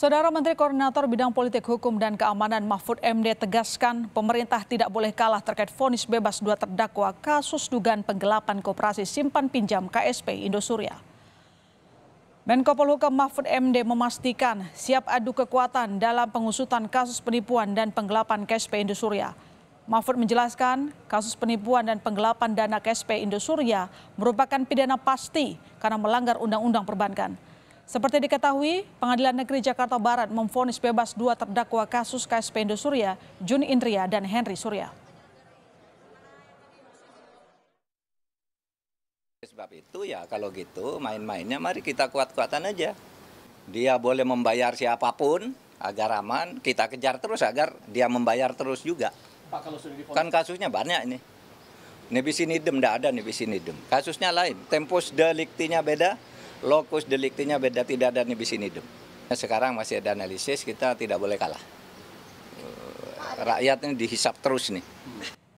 Saudara Menteri Koordinator Bidang Politik Hukum dan Keamanan Mahfud MD tegaskan pemerintah tidak boleh kalah terkait vonis bebas dua terdakwa kasus dugaan penggelapan kooperasi simpan pinjam KSP Indosuria. Menko Polhukam Mahfud MD memastikan siap adu kekuatan dalam pengusutan kasus penipuan dan penggelapan KSP Indosuria. Mahfud menjelaskan kasus penipuan dan penggelapan dana KSP Indosuria merupakan pidana pasti karena melanggar undang-undang perbankan. Seperti diketahui, Pengadilan Negeri Jakarta Barat memfonis bebas dua terdakwa kasus KSP Indo Surya, Jun Indria dan Henry Surya. Sebab itu ya kalau gitu main-mainnya mari kita kuat-kuatan aja. Dia boleh membayar siapapun agar aman, kita kejar terus agar dia membayar terus juga. Pak, kalau sudah difonis. Kan kasusnya banyak ini. Nebisinidem, tidak ada nebisinidem. Kasusnya lain, tempus deliktinya beda, lokus deliktinya beda tidak ada nih nibis inidum. Sekarang masih ada analisis, kita tidak boleh kalah. Eh, Rakyat ini dihisap terus nih.